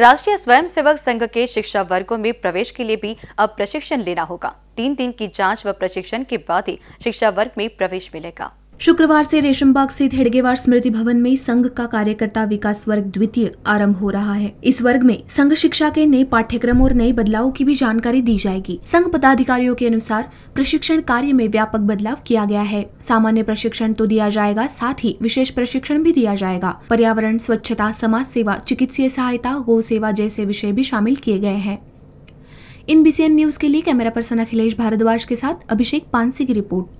राष्ट्रीय स्वयंसेवक संघ के शिक्षा वर्गो में प्रवेश के लिए भी अब प्रशिक्षण लेना होगा तीन दिन की जांच व प्रशिक्षण के बाद ही शिक्षा वर्ग में प्रवेश मिलेगा शुक्रवार से रेशमबाग स्थित हेडगेवार स्मृति भवन में संघ का कार्यकर्ता विकास वर्ग द्वितीय आरंभ हो रहा है इस वर्ग में संघ शिक्षा के नए पाठ्यक्रम और नए बदलाव की भी जानकारी दी जाएगी संघ पदाधिकारियों के अनुसार प्रशिक्षण कार्य में व्यापक बदलाव किया गया है सामान्य प्रशिक्षण तो दिया जाएगा साथ ही विशेष प्रशिक्षण भी दिया जाएगा पर्यावरण स्वच्छता समाज सेवा चिकित्सीय सहायता गो सेवा जैसे विषय भी शामिल किए गए हैं इन बीसीएन न्यूज के लिए कैमरा पर्सन अखिलेश भारद्वाज के साथ अभिषेक पानसी की रिपोर्ट